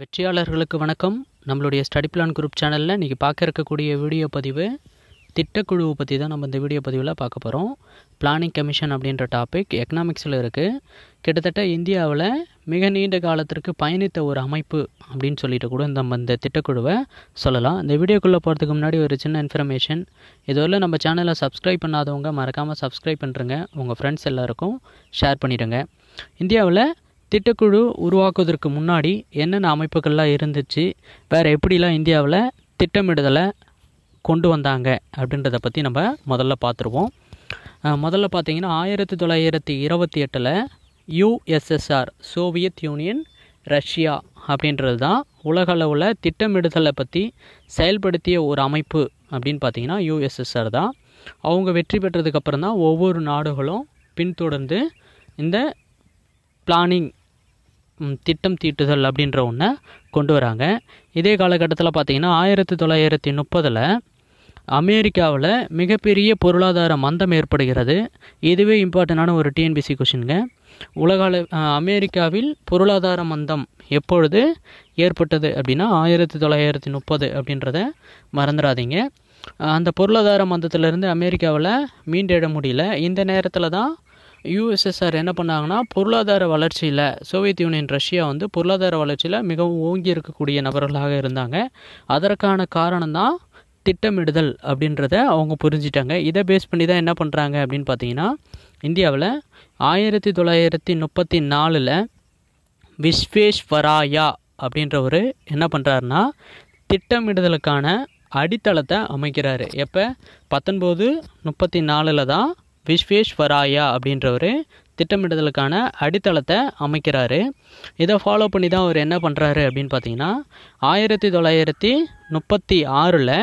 வெற்றியாளர்களுக்கு வணக்கம் நம்மளுடைய study plan group சேனலில் இன்றைக்கி பார்க்க இருக்கக்கூடிய வீடியோ பதிவு திட்டக்குழுவை பற்றி தான் நம்ம இந்த வீடியோ பதிவில் பார்க்க போகிறோம் பிளானிங் கமிஷன் அப்படின்ற டாபிக் எக்கனாமிக்ஸில் இருக்குது கிட்டத்தட்ட இந்தியாவில் மிக நீண்ட காலத்திற்கு பயணித்த ஒரு அமைப்பு அப்படின்னு சொல்லிட்டு கூட நம்ம இந்த திட்டக்குழுவை சொல்லலாம் இந்த வீடியோக்குள்ளே போகிறதுக்கு முன்னாடி ஒரு சின்ன இன்ஃபர்மேஷன் இதுவரை நம்ம சேனலை சப்ஸ்கிரைப் பண்ணாதவங்க மறக்காமல் சப்ஸ்கிரைப் பண்ணுறங்க உங்கள் ஃப்ரெண்ட்ஸ் எல்லாருக்கும் ஷேர் பண்ணிடுங்க இந்தியாவில் திட்டக்குழு உருவாக்குவதற்கு முன்னாடி என்னென்ன அமைப்புகள்லாம் இருந்துச்சு வேறு எப்படிலாம் இந்தியாவில் திட்டமிடுதலை கொண்டு வந்தாங்க அப்படின்றத பற்றி நம்ம முதல்ல பார்த்துருவோம் முதல்ல பார்த்தீங்கன்னா ஆயிரத்தி தொள்ளாயிரத்தி இருபத்தி எட்டில் யுஎஸ்எஸ்ஆர் சோவியத் யூனியன் ரஷ்யா அப்படின்றது தான் உலகளவில் திட்டமிடுதலை பற்றி செயல்படுத்திய ஒரு அமைப்பு அப்படின்னு பார்த்தீங்கன்னா யுஎஸ்எஸ்ஆர் தான் அவங்க வெற்றி பெற்றதுக்கப்புறம் தான் ஒவ்வொரு நாடுகளும் பின்தொடர்ந்து இந்த பிளானிங் திட்டம் தீட்டுதல் அப்படின்ற ஒன்றை கொண்டு வராங்க இதே காலகட்டத்தில் பார்த்திங்கன்னா ஆயிரத்தி தொள்ளாயிரத்தி முப்பதில் அமெரிக்காவில் மிகப்பெரிய பொருளாதார மந்தம் ஏற்படுகிறது இதுவே இம்பார்ட்டண்டான ஒரு டிஎன்பிசி கொஷின்ங்க உலக அமெரிக்காவில் பொருளாதார மந்தம் எப்பொழுது ஏற்பட்டது அப்படின்னா ஆயிரத்தி தொள்ளாயிரத்தி முப்பது அப்படின்றத மறந்துடாதீங்க அந்த பொருளாதார மந்தத்திலிருந்து அமெரிக்காவில் மீண்டெட முடியல இந்த நேரத்தில் தான் யூஎஸ்எஸ்ஆர் என்ன பண்ணாங்கன்னா பொருளாதார வளர்ச்சியில் சோவியத் யூனியன் ரஷ்யா வந்து பொருளாதார வளர்ச்சியில் மிகவும் ஓங்கி இருக்கக்கூடிய நபர்களாக இருந்தாங்க அதற்கான காரணம் தான் திட்டமிடுதல் அப்படின்றத அவங்க புரிஞ்சிட்டாங்க இதை பேஸ் பண்ணி தான் என்ன பண்ணுறாங்க அப்படின்னு பார்த்தீங்கன்னா இந்தியாவில் ஆயிரத்தி தொள்ளாயிரத்தி முப்பத்தி நாலில் விஸ்வேஸ்வராயா அப்படின்றவர் என்ன பண்ணுறாருன்னா திட்டமிடுதலுக்கான அடித்தளத்தை அமைக்கிறாரு எப்போ பத்தொன்பது முப்பத்தி நாலில் தான் விஸ்வேஸ்வராயா அப்படின்றவர் திட்டமிடுதலுக்கான அடித்தளத்தை அமைக்கிறாரு இதை ஃபாலோ பண்ணி தான் அவர் என்ன பண்ணுறாரு அப்படின்னு பார்த்தீங்கன்னா ஆயிரத்தி தொள்ளாயிரத்தி முப்பத்தி ஆறில்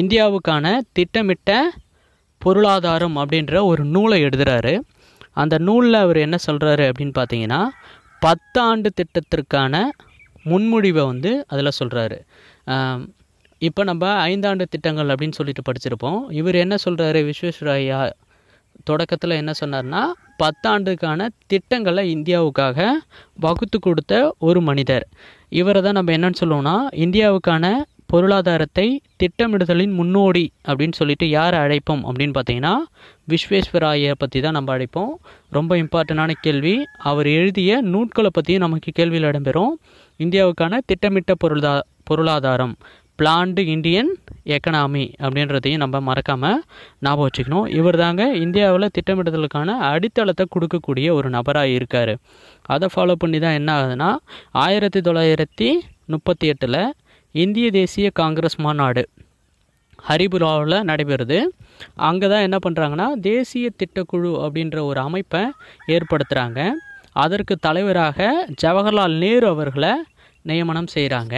இந்தியாவுக்கான திட்டமிட்ட பொருளாதாரம் அப்படின்ற ஒரு நூலை எழுதுகிறாரு அந்த நூலில் அவர் என்ன சொல்கிறாரு அப்படின்னு பார்த்தீங்கன்னா பத்தாண்டு திட்டத்திற்கான முன்மொழிவை வந்து அதில் சொல்கிறாரு இப்போ நம்ம ஐந்தாண்டு திட்டங்கள் அப்படின்னு சொல்லிட்டு படிச்சிருப்போம் இவர் என்ன சொல்கிறாரு விஸ்வேஸ்வராயா தொடக்கத்தில் என்ன சொன்னார்னா பத்தாண்டுக்கான திட்டங்களை இந்தியாவுக்காக வகுத்து கொடுத்த ஒரு மனிதர் இவரை தான் நம்ம என்னன்னு சொல்லுவோம்னா இந்தியாவுக்கான பொருளாதாரத்தை திட்டமிடுதலின் முன்னோடி அப்படின்னு சொல்லிட்டு யார் அழைப்போம் அப்படின்னு பார்த்தீங்கன்னா விஸ்வேஸ்வராயரை பற்றி தான் நம்ம அழைப்போம் ரொம்ப இம்பார்ட்டண்டான கேள்வி அவர் எழுதிய நூட்களை பற்றியும் நமக்கு கேள்வியில் இடம்பெறும் இந்தியாவுக்கான திட்டமிட்ட பொருளா பொருளாதாரம் பிளான்டு இண்டியன் எக்கனாமி அப்படின்றதையும் நம்ம மறக்காமல் ஞாபகம் வச்சுக்கணும் இவர் தாங்க இந்தியாவில் திட்டமிடுதலுக்கான அடித்தளத்தை கொடுக்கக்கூடிய ஒரு நபராக இருக்கார் அதை ஃபாலோ பண்ணி தான் என்ன ஆகுதுன்னா ஆயிரத்தி தொள்ளாயிரத்தி முப்பத்தி எட்டில் இந்திய தேசிய காங்கிரஸ் மாநாடு ஹரிபுராவில் நடைபெறுது அங்கே தான் என்ன பண்ணுறாங்கன்னா தேசிய திட்டக்குழு அப்படின்ற ஒரு அமைப்பை ஏற்படுத்துகிறாங்க அதற்கு தலைவராக ஜவஹர்லால் நேரு அவர்களை நியமனம் செய்கிறாங்க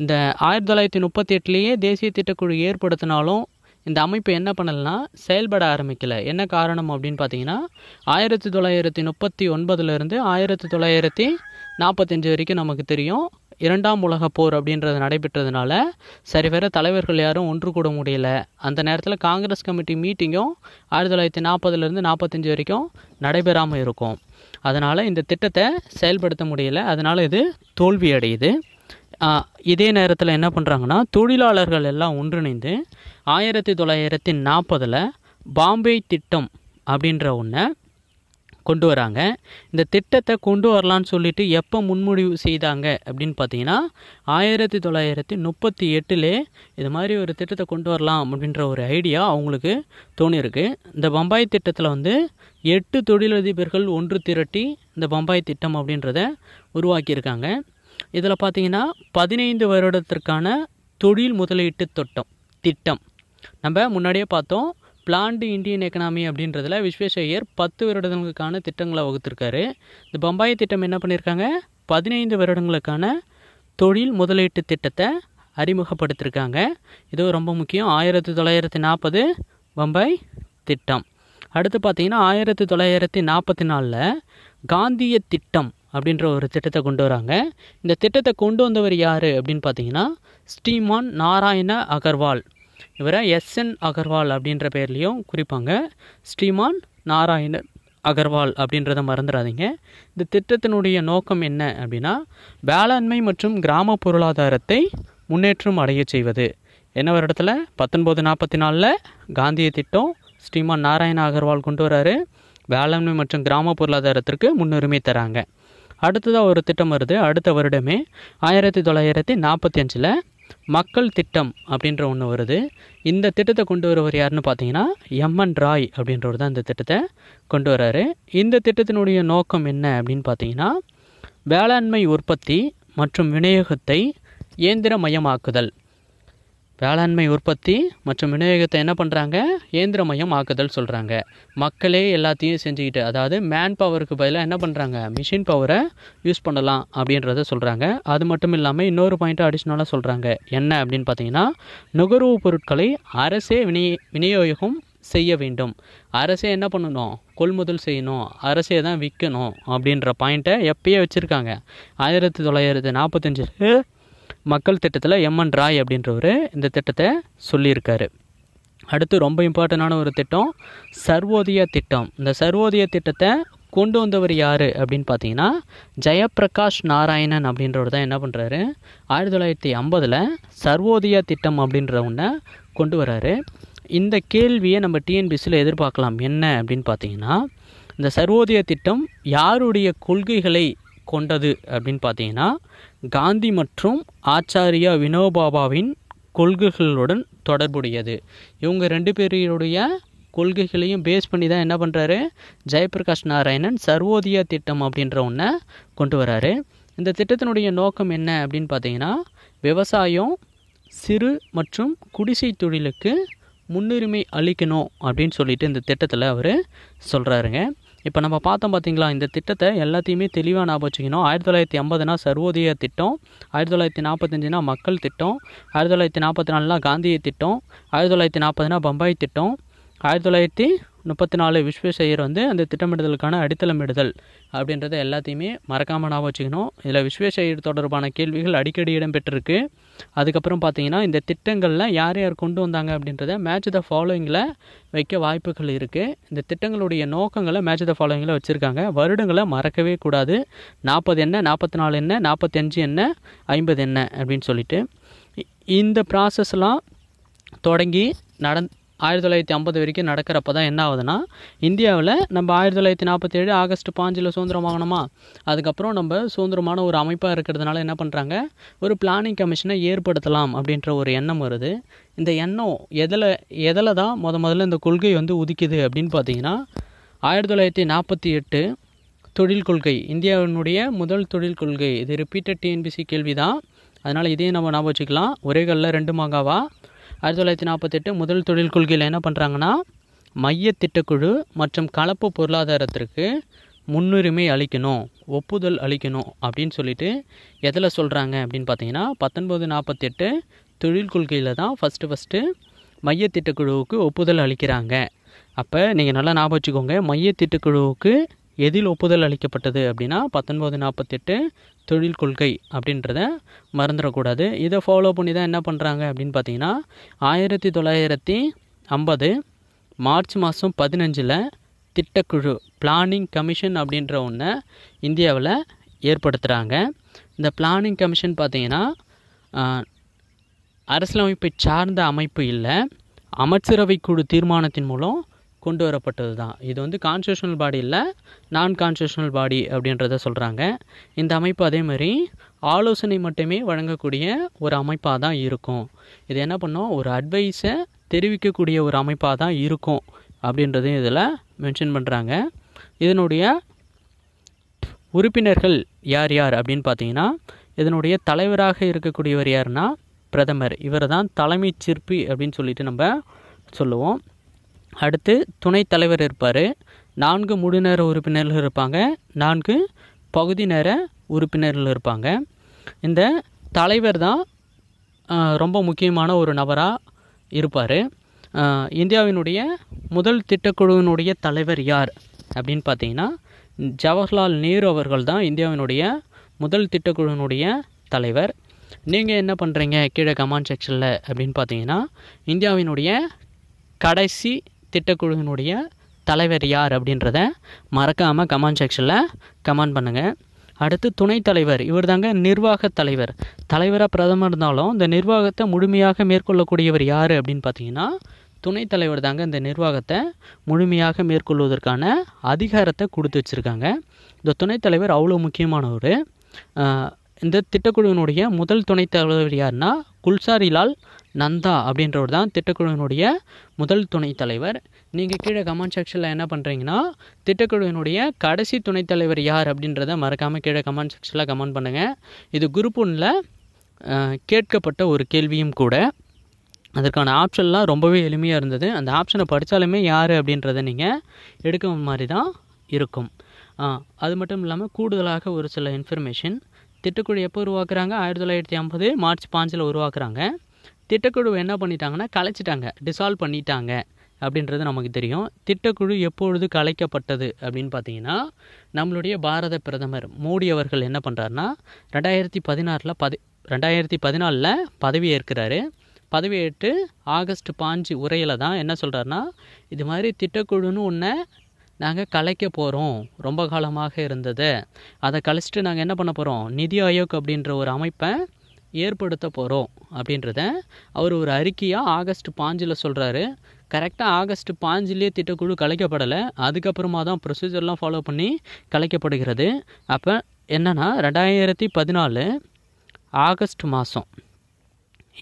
இந்த ஆயிரத்தி தொள்ளாயிரத்தி முப்பத்தி எட்டுலேயே தேசிய திட்டக்குழு ஏற்படுத்தினாலும் இந்த அமைப்பு என்ன பண்ணலைன்னா செயல்பட ஆரம்பிக்கலை என்ன காரணம் அப்படின்னு பார்த்தீங்கன்னா ஆயிரத்தி தொள்ளாயிரத்தி முப்பத்தி ஒன்பதுலேருந்து ஆயிரத்தி தொள்ளாயிரத்தி நாற்பத்தஞ்சு வரைக்கும் நமக்கு தெரியும் இரண்டாம் உலக போர் அப்படின்றது நடைபெற்றதுனால சரிவர தலைவர்கள் யாரும் ஒன்று கூட முடியல அந்த நேரத்தில் காங்கிரஸ் கமிட்டி மீட்டிங்கும் ஆயிரத்தி தொள்ளாயிரத்தி நாற்பதுலேருந்து நாற்பத்தஞ்சு வரைக்கும் நடைபெறாமல் இருக்கும் அதனால் இந்த திட்டத்தை செயல்படுத்த முடியல அதனால் இது தோல்வி அடையுது இதே நேரத்தில் என்ன பண்ணுறாங்கன்னா தொழிலாளர்கள் எல்லாம் ஒன்றிணைந்து ஆயிரத்தி தொள்ளாயிரத்தி நாற்பதில் பாம்பே திட்டம் அப்படின்ற ஒன்று கொண்டு வராங்க இந்த திட்டத்தை கொண்டு வரலான்னு சொல்லிட்டு எப்போ முன்மொழிவு செய்தாங்க அப்படின்னு பார்த்தீங்கன்னா ஆயிரத்தி தொள்ளாயிரத்தி முப்பத்தி எட்டில் இது மாதிரி ஒரு திட்டத்தை கொண்டு வரலாம் அப்படின்ற ஒரு ஐடியா அவங்களுக்கு தோணியிருக்கு இந்த பம்பாய் திட்டத்தில் வந்து எட்டு தொழிலதிபர்கள் ஒன்று திரட்டி இந்த பம்பாய் திட்டம் அப்படின்றத உருவாக்கியிருக்காங்க இதில் பார்த்தீங்கன்னா பதினைந்து வருடத்திற்கான தொழில் முதலீட்டு திட்டம் திட்டம் நம்ம முன்னாடியே பார்த்தோம் பிளான்டு இந்தியன் எக்கனாமி அப்படின்றதுல விஸ்வேஷையர் பத்து வருடங்களுக்கான திட்டங்களை வகுத்திருக்காரு இந்த பம்பாய் திட்டம் என்ன பண்ணியிருக்காங்க பதினைந்து வருடங்களுக்கான தொழில் முதலீட்டு திட்டத்தை அறிமுகப்படுத்தியிருக்காங்க இது ரொம்ப முக்கியம் ஆயிரத்தி தொள்ளாயிரத்தி நாற்பது பம்பாய் திட்டம் அடுத்து பார்த்திங்கன்னா ஆயிரத்தி தொள்ளாயிரத்தி நாற்பத்தி நாலில் காந்திய திட்டம் அப்படின்ற ஒரு திட்டத்தை கொண்டு வராங்க இந்த திட்டத்தை கொண்டு வந்தவர் யார் அப்படின்னு பார்த்தீங்கன்னா ஸ்ரீமான் நாராயண அகர்வால் இவரை எஸ்என் அகர்வால் அப்படின்ற பேர்லேயும் குறிப்பாங்க ஸ்ரீமான் நாராயணன் அகர்வால் அப்படின்றத மறந்துடாதீங்க இந்த திட்டத்தினுடைய நோக்கம் என்ன அப்படின்னா வேளாண்மை மற்றும் கிராம பொருளாதாரத்தை முன்னேற்றம் அடைய செய்வது என்ன வருடத்தில் பத்தொன்பது நாற்பத்தி நாலில் காந்திய திட்டம் ஸ்ரீமான் நாராயண அகர்வால் கொண்டு வராரு வேளாண்மை மற்றும் கிராம பொருளாதாரத்திற்கு முன்னுரிமை தராங்க அடுத்ததாக ஒரு திட்டம் வருது அடுத்த வருடமே ஆயிரத்தி தொள்ளாயிரத்தி நாற்பத்தி அஞ்சில் மக்கள் திட்டம் அப்படின்ற ஒன்று வருது இந்த திட்டத்தை கொண்டு வருவர் யாருன்னு பார்த்தீங்கன்னா என் ராய் அப்படின்றவர் தான் இந்த திட்டத்தை கொண்டு வர்றாரு இந்த திட்டத்தினுடைய நோக்கம் என்ன அப்படின்னு பார்த்தீங்கன்னா வேளாண்மை உற்பத்தி மற்றும் விநியோகத்தை இயந்திரமயமாக்குதல் வேளாண்மை உற்பத்தி மற்றும் விநியோகத்தை என்ன பண்ணுறாங்க இயந்திரமயம் ஆக்குதல் சொல்கிறாங்க மக்களே எல்லாத்தையும் செஞ்சுக்கிட்டு அதாவது மேன் பவருக்கு பதிலாக என்ன பண்ணுறாங்க மிஷின் பவரை யூஸ் பண்ணலாம் அப்படின்றத சொல்கிறாங்க அது மட்டும் இல்லாமல் இன்னொரு பாயிண்ட்டை அடிஷ்னலாக சொல்கிறாங்க என்ன அப்படின்னு பார்த்தீங்கன்னா நுகர்வு பொருட்களை அரசே வினி விநியோகம் செய்ய வேண்டும் அரசே என்ன பண்ணணும் கொள்முதல் செய்யணும் அரசே தான் விற்கணும் அப்படின்ற பாயிண்ட்டை எப்பயே வச்சுருக்காங்க ஆயிரத்தி தொள்ளாயிரத்தி நாற்பத்தஞ்சு மக்கள் திட்டத்தில் எம்என் ராய் அப்படின்றவர் இந்த திட்டத்தை சொல்லியிருக்காரு அடுத்து ரொம்ப இம்பார்ட்டண்டான ஒரு திட்டம் சர்வோதய திட்டம் இந்த சர்வோதய திட்டத்தை கொண்டு வந்தவர் யார் அப்படின்னு பார்த்தீங்கன்னா ஜெயப்பிரகாஷ் நாராயணன் அப்படின்றவர் தான் என்ன பண்ணுறாரு ஆயிரத்தி தொள்ளாயிரத்தி ஐம்பதில் சர்வோதய திட்டம் அப்படின்ற ஒன்றை கொண்டு வர்றாரு இந்த கேள்வியை நம்ம டிஎன்பிசியில் எதிர்பார்க்கலாம் என்ன அப்படின்னு பார்த்தீங்கன்னா இந்த சர்வோதய திட்டம் யாருடைய கொள்கைகளை கொண்டது அப்படின்னு பார்த்தீங்கன்னா காந்தி மற்றும் ஆச்சாரியா வினோபாபாவின் கொள்கைகளுடன் தொடர்புடையது இவங்க ரெண்டு பேருடைய கொள்கைகளையும் பேஸ் பண்ணி தான் என்ன பண்ணுறாரு ஜெயபிரகாஷ் நாராயணன் சர்வோதயா திட்டம் அப்படின்ற ஒன்றை கொண்டு வராரு இந்த திட்டத்தினுடைய நோக்கம் என்ன அப்படின்னு பார்த்தீங்கன்னா விவசாயம் சிறு மற்றும் குடிசை தொழிலுக்கு முன்னுரிமை அளிக்கணும் அப்படின்னு சொல்லிட்டு இந்த திட்டத்தில் அவர் சொல்கிறாருங்க இப்போ நம்ம பார்த்தோம் பார்த்தீங்களா இந்த திட்டத்தை எல்லாத்தையுமே தெளிவாக ஞாபகம் வச்சுக்கணும் ஆயிரத்தி தொள்ளாயிரத்தி ஐம்பதுனா சர்வோதய திட்டம் ஆயிரத்தி தொள்ளாயிரத்தி நாற்பத்தஞ்சுனா மக்கள் திட்டம் ஆயிரத்தி தொள்ளாயிரத்தி நாற்பத்தி நாலுனா காந்திய திட்டம் ஆயிரத்தி தொள்ளாயிரத்தி நாற்பதுனா பம்பாய் திட்டம் ஆயிரத்தி தொள்ளாயிரத்தி முப்பத்தி நாலு விஸ்வேஸ்வையர் வந்து அந்த திட்டமிடுதலுக்கான அடித்தளமிடுதல் அப்படின்றத எல்லாத்தையுமே மறக்காமல் ஞாபகம் வச்சுக்கணும் இதில் விஸ்வேஸ்வையர் தொடர்பான கேள்விகள் அடிக்கடி இடம்பெற்றிருக்கு அதுக்கப்புறம் பார்த்தீங்கன்னா இந்த திட்டங்களில் யார் யார் கொண்டு வந்தாங்க அப்படின்றத மேட்ச் த ஃபாலோயிங்கில் வைக்க வாய்ப்புகள் இருக்குது இந்த திட்டங்களுடைய நோக்கங்களை மேட்ச் த ஃபாலோயிங்கில் வச்சுருக்காங்க வருடங்களை மறக்கவே கூடாது நாற்பது என்ன நாற்பத்தி நாலு என்ன நாற்பத்தஞ்சு என்ன ஐம்பது என்ன அப்படின்னு சொல்லிட்டு இந்த ப்ராசஸ்லாம் தொடங்கி நடந் ஆயிரத்தி தொள்ளாயிரத்தி ஐம்பது வரைக்கும் நடக்கிறப்ப தான் என்ன ஆகுதுன்னா இந்தியாவில் நம்ம ஆயிரத்தி தொள்ளாயிரத்தி நாற்பத்தி ஏழு ஆகஸ்ட் பாஞ்சில் சுதந்திரம் வாங்கினோமா அதுக்கப்புறம் நம்ம சுதந்திரமான ஒரு அமைப்பாக இருக்கிறதுனால என்ன பண்ணுறாங்க ஒரு பிளானிங் கமிஷனை ஏற்படுத்தலாம் அப்படின்ற ஒரு எண்ணம் வருது இந்த எண்ணம் எதில் எதில் தான் முத முதல்ல இந்த கொள்கை வந்து உதிக்குது அப்படின்னு பார்த்தீங்கன்னா ஆயிரத்தி தொள்ளாயிரத்தி நாற்பத்தி எட்டு தொழில் கொள்கை இந்தியாவினுடைய முதல் தொழில் கொள்கை இது ரிப்பீட்டட் டிஎன்பிசி கேள்வி தான் அதனால் இதையும் நம்ம ஞாபகம் வச்சுக்கலாம் ஒரே கல்லில் ரெண்டு மாங்காவா ஆயிரத்தி தொள்ளாயிரத்தி நாற்பத்தெட்டு முதல் தொழில் கொள்கையில் என்ன பண்ணுறாங்கன்னா மைய திட்டக்குழு மற்றும் கலப்பு பொருளாதாரத்திற்கு முன்னுரிமை அளிக்கணும் ஒப்புதல் அளிக்கணும் அப்படின்னு சொல்லிட்டு எதில் சொல்கிறாங்க அப்படின்னு பார்த்தீங்கன்னா பத்தொன்பது நாற்பத்தெட்டு தொழில் கொள்கையில் தான் ஃபஸ்ட்டு ஃபஸ்ட்டு மைய திட்டக்குழுவுக்கு ஒப்புதல் அளிக்கிறாங்க அப்போ நீங்கள் நல்லா ஞாபகம் வச்சுக்கோங்க மைய திட்டக்குழுவுக்கு எதில் ஒப்புதல் அளிக்கப்பட்டது அப்படின்னா பத்தொன்பது நாற்பத்தெட்டு தொழில் கொள்கை அப்படின்றத மறந்துடக்கூடாது இதை ஃபாலோ பண்ணி தான் என்ன பண்ணுறாங்க அப்படின்னு பார்த்தீங்கன்னா ஆயிரத்தி தொள்ளாயிரத்தி ஐம்பது மார்ச் மாதம் பதினஞ்சில் திட்டக்குழு பிளானிங் கமிஷன் அப்படின்ற ஒன்று இந்தியாவில் ஏற்படுத்துகிறாங்க இந்த பிளானிங் கமிஷன் பார்த்தீங்கன்னா அரசியலமைப்பை சார்ந்த அமைப்பு இல்லை அமைச்சரவை குழு தீர்மானத்தின் மூலம் கொண்டு வரப்பட்டது தான் இது வந்து கான்ஸ்டியூஷனல் பாடி இல்லை நான் கான்ஸ்டியூஷனல் பாடி அப்படின்றத சொல்கிறாங்க இந்த அமைப்பு அதே மாதிரி ஆலோசனை மட்டுமே வழங்கக்கூடிய ஒரு அமைப்பாக தான் இருக்கும் இது என்ன பண்ணோம் ஒரு அட்வைஸை தெரிவிக்கக்கூடிய ஒரு அமைப்பாக தான் இருக்கும் அப்படின்றதையும் இதில் மென்ஷன் பண்ணுறாங்க இதனுடைய உறுப்பினர்கள் யார் யார் அப்படின்னு பார்த்தீங்கன்னா இதனுடைய தலைவராக இருக்கக்கூடியவர் யாருன்னா பிரதமர் இவர் தான் தலைமைச் சிற்பி அப்படின்னு சொல்லிட்டு நம்ம சொல்லுவோம் அடுத்து துணைத் தலைவர் இருப்பார் நான்கு முழுநேர உறுப்பினர்கள் இருப்பாங்க நான்கு பகுதி நேர உறுப்பினர்கள் இருப்பாங்க இந்த தலைவர் தான் ரொம்ப முக்கியமான ஒரு நபராக இருப்பார் இந்தியாவினுடைய முதல் திட்டக்குழுவினுடைய தலைவர் யார் அப்படின்னு பார்த்தீங்கன்னா ஜவஹர்லால் நேரு அவர்கள் தான் இந்தியாவினுடைய முதல் திட்டக்குழுவினுடைய தலைவர் நீங்கள் என்ன பண்ணுறீங்க கீழே கமாண்ட் செக்ஷனில் அப்படின்னு பார்த்தீங்கன்னா இந்தியாவினுடைய கடைசி திட்டக்குழுவினுடைய தலைவர் யார் அப்படின்றத மறக்காமல் கமெண்ட் செக்ஷனில் கமெண்ட் பண்ணுங்கள் அடுத்து துணைத் தலைவர் இவர் தாங்க நிர்வாகத் தலைவர் தலைவராக பிரதமர் இருந்தாலும் இந்த நிர்வாகத்தை முழுமையாக மேற்கொள்ளக்கூடியவர் யார் அப்படின்னு பார்த்தீங்கன்னா துணைத் தலைவர் தாங்க இந்த நிர்வாகத்தை முழுமையாக மேற்கொள்வதற்கான அதிகாரத்தை கொடுத்து வச்சுருக்காங்க இந்த துணைத் தலைவர் அவ்வளோ முக்கியமானவர் இந்த திட்டக்குழுவினுடைய முதல் துணைத் தலைவர் யாருன்னா குல்சாரிலால் நந்தா அப்படின்றவர் தான் திட்டக்குழுவினுடைய முதல் துணைத் தலைவர் நீங்கள் கீழே கமெண்ட் செக்ஷனில் என்ன பண்ணுறீங்கன்னா திட்டக்குழுவினுடைய கடைசி துணைத் தலைவர் யார் அப்படின்றத மறக்காமல் கீழே கமெண்ட் செக்ஷனில் கமெண்ட் பண்ணுங்கள் இது குரூப் ஒன்றில் கேட்கப்பட்ட ஒரு கேள்வியும் கூட அதற்கான ஆப்ஷன்லாம் ரொம்பவே எளிமையாக இருந்தது அந்த ஆப்ஷனை படித்தாலுமே யார் அப்படின்றத நீங்கள் எடுக்கிற மாதிரி தான் இருக்கும் அது மட்டும் இல்லாமல் கூடுதலாக ஒரு சில இன்ஃபர்மேஷன் திட்டக்குழு எப்போ உருவாக்குறாங்க ஆயிரத்தி தொள்ளாயிரத்தி ஐம்பது மார்ச் பாஞ்சில் உருவாக்குறாங்க திட்டக்குழு என்ன பண்ணிட்டாங்கன்னா கலைச்சிட்டாங்க டிசால்வ் பண்ணிட்டாங்க அப்படின்றது நமக்கு தெரியும் திட்டக்குழு எப்பொழுது கலைக்கப்பட்டது அப்படின்னு பார்த்தீங்கன்னா நம்மளுடைய பாரத பிரதமர் மோடி அவர்கள் என்ன பண்ணுறாருன்னா ரெண்டாயிரத்தி பதினாறில் பதி ரெண்டாயிரத்தி பதினாலில் பதவி ஏற்கிறாரு பதவியேற்று ஆகஸ்ட் பாஞ்சு உரையில் தான் என்ன சொல்கிறாருன்னா இது மாதிரி திட்டக்குழுன்னு ஒன்று நாங்கள் கலைக்க போகிறோம் ரொம்ப காலமாக இருந்தது அதை கழிச்சிட்டு நாங்கள் என்ன பண்ண போகிறோம் நிதி ஆயோக் அப்படின்ற ஒரு அமைப்பை ஏற்படுத்த போகிறோம் அப்படின்றத அவர் ஒரு அறிக்கையாக ஆகஸ்ட் பாஞ்சில் சொல்கிறாரு கரெக்டாக ஆகஸ்ட் பாஞ்சிலேயே திட்டக்குழு கலைக்கப்படலை அதுக்கப்புறமா தான் ப்ரொசீஜர்லாம் ஃபாலோ பண்ணி கலைக்கப்படுகிறது அப்போ என்னென்னா ரெண்டாயிரத்தி பதினாலு ஆகஸ்ட் மாதம்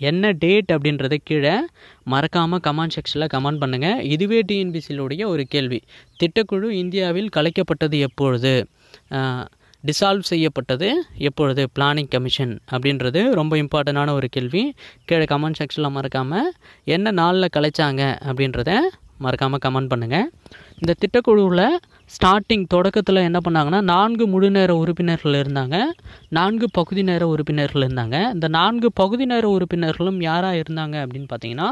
என்ன டேட் அப்படின்றத கீழே மறக்காமல் கமெண்ட் செக்ஷனில் கமெண்ட் பண்ணுங்கள் இதுவே டிஎன்பிசியிலுடைய ஒரு கேள்வி திட்டக்குழு இந்தியாவில் கலைக்கப்பட்டது எப்பொழுது டிசால்வ் செய்யப்பட்டது எப்பொழுது பிளானிங் கமிஷன் அப்படின்றது ரொம்ப இம்பார்ட்டண்டான ஒரு கேள்வி கீழே கமெண்ட் செக்ஷனில் மறக்காமல் என்ன நாளில் கலைச்சாங்க அப்படின்றத மறக்காமல் கமெண்ட் பண்ணுங்கள் இந்த திட்டக்குழுவில் ஸ்டார்டிங் தொடக்கத்தில் என்ன பண்ணாங்கன்னா நான்கு முழு நேர உறுப்பினர்கள் இருந்தாங்க நான்கு பகுதி நேர உறுப்பினர்கள் இருந்தாங்க இந்த நான்கு பகுதி நேர உறுப்பினர்களும் யாராக இருந்தாங்க அப்படின்னு பார்த்தீங்கன்னா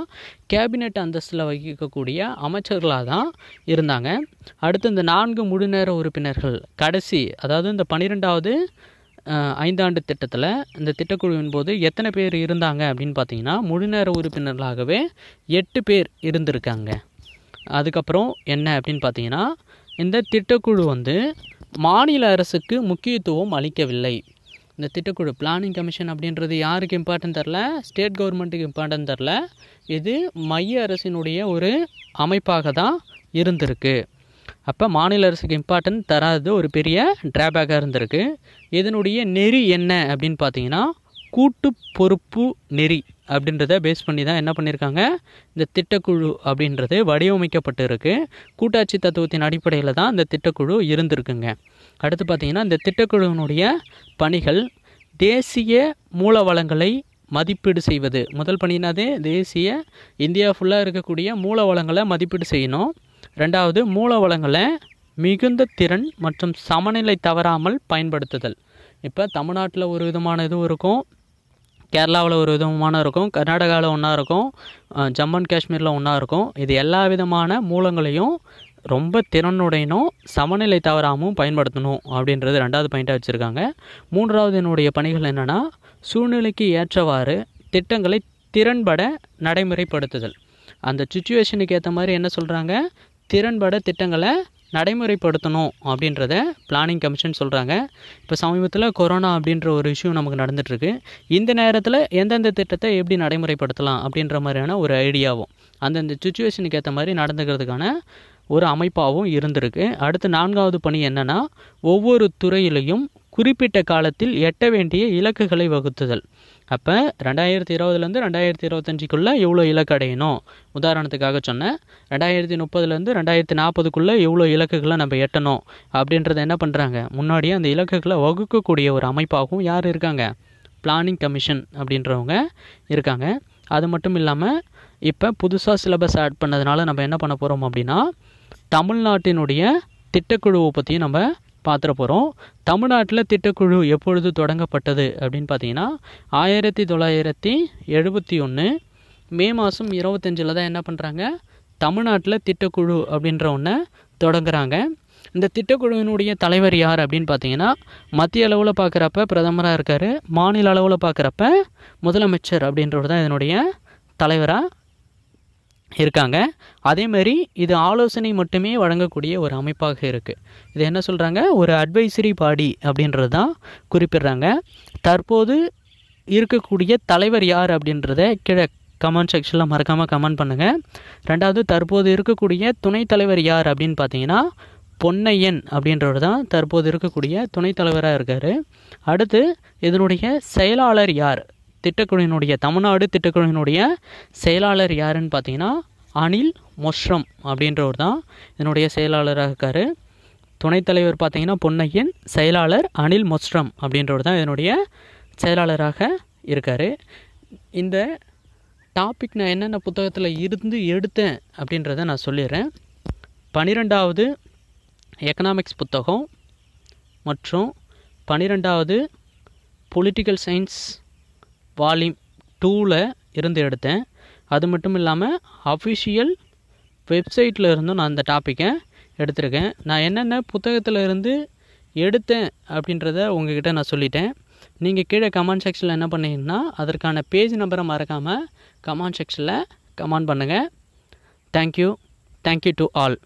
கேபினெட் அந்தஸ்தில் வகிக்கக்கூடிய அமைச்சர்களாக தான் இருந்தாங்க அடுத்து இந்த நான்கு முழு நேர உறுப்பினர்கள் கடைசி அதாவது இந்த பன்னிரெண்டாவது ஐந்தாண்டு திட்டத்தில் இந்த திட்டக்குழுவின் போது எத்தனை பேர் இருந்தாங்க அப்படின்னு பார்த்தீங்கன்னா முழு நேர உறுப்பினர்களாகவே எட்டு பேர் இருந்திருக்காங்க அதுக்கப்புறம் என்ன அப்படின்னு பார்த்தீங்கன்னா இந்த திட்டக்குழு வந்து மாநில அரசுக்கு முக்கியத்துவம் அளிக்கவில்லை இந்த திட்டக்குழு பிளானிங் கமிஷன் அப்படின்றது யாருக்கு இம்பார்ட்டன் தரல ஸ்டேட் கவர்மெண்ட்டுக்கு இம்பார்ட்டன் தரல இது மைய அரசினுடைய ஒரு அமைப்பாக தான் இருந்திருக்கு அப்போ மாநில அரசுக்கு இம்பார்ட்டன் தராதது ஒரு பெரிய ட்ராபேக்காக இருந்திருக்கு இதனுடைய நெறி என்ன அப்படின்னு பார்த்தீங்கன்னா கூட்டு பொறுப்பு நெறி அப்படின்றத பேஸ் பண்ணி தான் என்ன பண்ணியிருக்காங்க இந்த திட்டக்குழு அப்படின்றது வடிவமைக்கப்பட்டு இருக்குது கூட்டாட்சி தத்துவத்தின் அடிப்படையில் தான் இந்த திட்டக்குழு இருந்திருக்குங்க அடுத்து பார்த்திங்கன்னா இந்த திட்டக்குழுவினுடைய பணிகள் தேசிய மூல வளங்களை மதிப்பீடு செய்வது முதல் பணினாதே தேசிய இந்தியா ஃபுல்லாக இருக்கக்கூடிய மூல வளங்களை மதிப்பீடு செய்யணும் ரெண்டாவது மூல வளங்களை மிகுந்த திறன் மற்றும் சமநிலை தவறாமல் பயன்படுத்துதல் இப்போ தமிழ்நாட்டில் ஒரு விதமான இதுவும் இருக்கும் கேரளாவில் ஒரு விதமான இருக்கும் கர்நாடகாவில் ஒன்றா இருக்கும் ஜம்மு அண்ட் காஷ்மீரில் ஒன்றா இருக்கும் இது எல்லா விதமான மூலங்களையும் ரொம்ப திறனுடையனும் சமநிலை தவறாமல் பயன்படுத்தணும் அப்படின்றது ரெண்டாவது பாயிண்ட்டாக வச்சுருக்காங்க மூன்றாவது என்னுடைய பணிகள் என்னென்னா சூழ்நிலைக்கு ஏற்றவாறு திட்டங்களை திறன்பட நடைமுறைப்படுத்துதல் அந்த சுச்சுவேஷனுக்கு ஏற்ற மாதிரி என்ன சொல்கிறாங்க திறன்பட திட்டங்களை நடைமுறைப்படுத்தணும் அப்படின்றத பிளானிங் கமிஷன் சொல்கிறாங்க இப்போ சமீபத்தில் கொரோனா அப்படின்ற ஒரு இஷ்யூ நமக்கு நடந்துகிட்ருக்கு இந்த நேரத்தில் எந்தெந்த திட்டத்தை எப்படி நடைமுறைப்படுத்தலாம் அப்படின்ற மாதிரியான ஒரு ஐடியாவும் அந்தந்த சுச்சுவேஷனுக்கு ஏற்ற மாதிரி நடந்துக்கிறதுக்கான ஒரு அமைப்பாகவும் இருந்திருக்கு அடுத்து நான்காவது பணி என்னென்னா ஒவ்வொரு துறையிலையும் குறிப்பிட்ட காலத்தில் எட்ட வேண்டிய இலக்குகளை வகுத்துதல் அப்போ ரெண்டாயிரத்தி இருபதுலேருந்து ரெண்டாயிரத்தி இருபத்தஞ்சிக்குள்ளே எவ்வளோ இலக்கு அடையணும் உதாரணத்துக்காக சொன்னேன் ரெண்டாயிரத்தி முப்பதுலேருந்து ரெண்டாயிரத்தி நாற்பதுக்குள்ளே எவ்வளோ இலக்குகளை நம்ம எட்டணும் அப்படின்றத என்ன பண்ணுறாங்க முன்னாடியே அந்த இலக்குகளை வகுக்கக்கூடிய ஒரு அமைப்பாகவும் யார் இருக்காங்க பிளானிங் கமிஷன் அப்படின்றவங்க இருக்காங்க அது மட்டும் இல்லாமல் இப்போ புதுசாக சிலபஸ் ஆட் பண்ணதுனால நம்ம என்ன பண்ண போகிறோம் அப்படின்னா தமிழ்நாட்டினுடைய திட்டக்குழுவை பற்றியும் நம்ம பார்த்துட போகிறோம் தமிழ்நாட்டில் திட்டக்குழு எப்பொழுது தொடங்கப்பட்டது அப்படின்னு பார்த்தீங்கன்னா ஆயிரத்தி தொள்ளாயிரத்தி எழுபத்தி ஒன்று மே மாதம் இருபத்தஞ்சில் தான் என்ன பண்ணுறாங்க தமிழ்நாட்டில் திட்டக்குழு அப்படின்ற ஒன்று தொடங்குகிறாங்க இந்த திட்டக்குழுவினுடைய தலைவர் யார் அப்படின்னு பார்த்தீங்கன்னா மத்திய அளவில் பார்க்குறப்ப பிரதமராக இருக்கார் மாநில அளவில் பார்க்குறப்ப முதலமைச்சர் அப்படின்றவர் தான் இதனுடைய தலைவராக இருக்காங்க அதேமாரி இது ஆலோசனை மட்டுமே வழங்கக்கூடிய ஒரு அமைப்பாக இருக்குது இது என்ன சொல்கிறாங்க ஒரு அட்வைசரி பாடி அப்படின்றது தான் குறிப்பிடுறாங்க தற்போது இருக்கக்கூடிய தலைவர் யார் அப்படின்றத கீழே கமெண்ட் செக்ஷனில் மறக்காமல் கமெண்ட் பண்ணுங்கள் ரெண்டாவது தற்போது இருக்கக்கூடிய துணைத் தலைவர் யார் அப்படின்னு பார்த்தீங்கன்னா பொன்னையன் அப்படின்றவர் தான் தற்போது இருக்கக்கூடிய துணைத் தலைவராக இருக்கார் அடுத்து இதனுடைய செயலாளர் யார் திட்டக்குழுவினுடைய தமிழ்நாடு திட்டக்குழுவினுடைய செயலாளர் யாருன்னு பார்த்தீங்கன்னா அனில் மொஷ்ரம் அப்படின்றவர் தான் இதனுடைய செயலாளராக இருக்கார் துணைத் தலைவர் பார்த்தீங்கன்னா பொன்னையன் செயலாளர் அனில் மொஸ்ரம் அப்படின்றவர் தான் இதனுடைய செயலாளராக இருக்கார் இந்த டாபிக் நான் என்னென்ன புத்தகத்தில் இருந்து எடுத்தேன் அப்படின்றத நான் சொல்லிடுறேன் பனிரெண்டாவது எக்கனாமிக்ஸ் புத்தகம் மற்றும் பனிரெண்டாவது பொலிட்டிக்கல் சயின்ஸ் வால்யூம் டூவில் இருந்து எடுத்தேன் அது மட்டும் இல்லாமல் அஃபிஷியல் வெப்சைட்டில் இருந்தும் நான் அந்த டாப்பிக்கை எடுத்திருக்கேன் நான் என்னென்ன புத்தகத்தில் இருந்து எடுத்தேன் அப்படின்றத உங்ககிட்ட நான் சொல்லிட்டேன் நீங்கள் கீழே கமெண்ட் செக்ஷனில் என்ன பண்ணீங்கன்னா அதற்கான பேஜ் நம்பரை மறக்காமல் கமெண்ட் செக்ஷனில் கமெண்ட் பண்ணுங்கள் தேங்க்யூ தேங்க்யூ டு ஆல்